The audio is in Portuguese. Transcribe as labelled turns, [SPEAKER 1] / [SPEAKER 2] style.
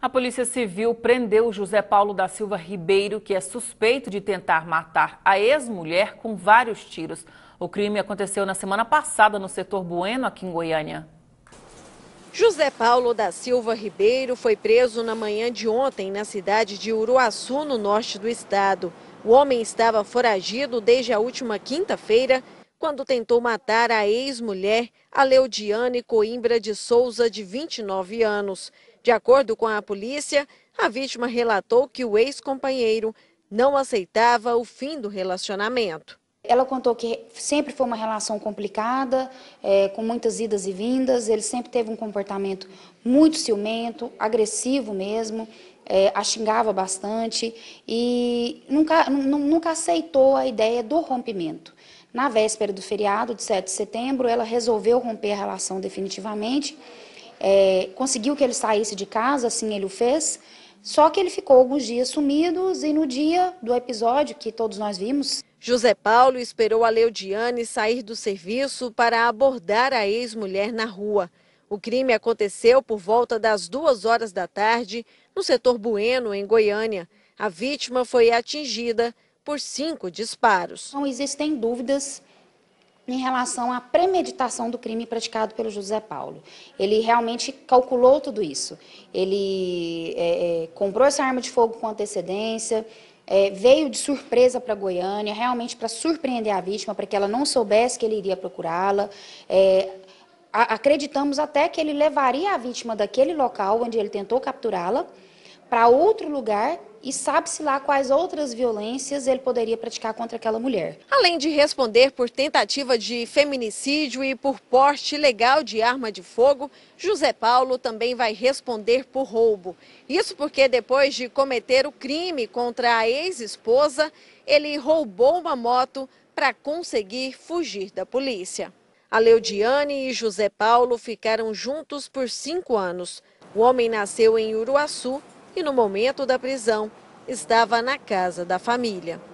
[SPEAKER 1] A Polícia Civil prendeu José Paulo da Silva Ribeiro, que é suspeito de tentar matar a ex-mulher com vários tiros. O crime aconteceu na semana passada no setor Bueno, aqui em Goiânia.
[SPEAKER 2] José Paulo da Silva Ribeiro foi preso na manhã de ontem na cidade de Uruaçu, no norte do estado. O homem estava foragido desde a última quinta-feira, quando tentou matar a ex-mulher Aleudiane Coimbra de Souza, de 29 anos. De acordo com a polícia, a vítima relatou que o ex-companheiro não
[SPEAKER 3] aceitava o fim do relacionamento. Ela contou que sempre foi uma relação complicada, é, com muitas idas e vindas. Ele sempre teve um comportamento muito ciumento, agressivo mesmo, é, a xingava bastante e nunca, nunca aceitou a ideia do rompimento. Na véspera do feriado de 7 de setembro, ela resolveu romper a relação definitivamente é, conseguiu que ele saísse de casa, assim ele o fez, só que ele ficou alguns dias sumidos e no dia do episódio que todos nós vimos.
[SPEAKER 2] José Paulo esperou a Leudiane sair do serviço para abordar a ex-mulher na rua. O crime aconteceu por volta das duas horas da tarde no setor Bueno, em Goiânia. A vítima foi atingida
[SPEAKER 3] por cinco disparos. Não existem dúvidas em relação à premeditação do crime praticado pelo José Paulo. Ele realmente calculou tudo isso. Ele é, é, comprou essa arma de fogo com antecedência, é, veio de surpresa para Goiânia, realmente para surpreender a vítima, para que ela não soubesse que ele iria procurá-la. É, acreditamos até que ele levaria a vítima daquele local onde ele tentou capturá-la para outro lugar e sabe-se lá quais outras violências ele poderia praticar contra aquela mulher.
[SPEAKER 2] Além de responder por tentativa de feminicídio e por porte ilegal de arma de fogo, José Paulo também vai responder por roubo. Isso porque depois de cometer o crime contra a ex-esposa, ele roubou uma moto para conseguir fugir da polícia. A Leudiane e José Paulo ficaram juntos por cinco anos. O homem nasceu em Uruaçu e no momento da prisão estava na casa da família.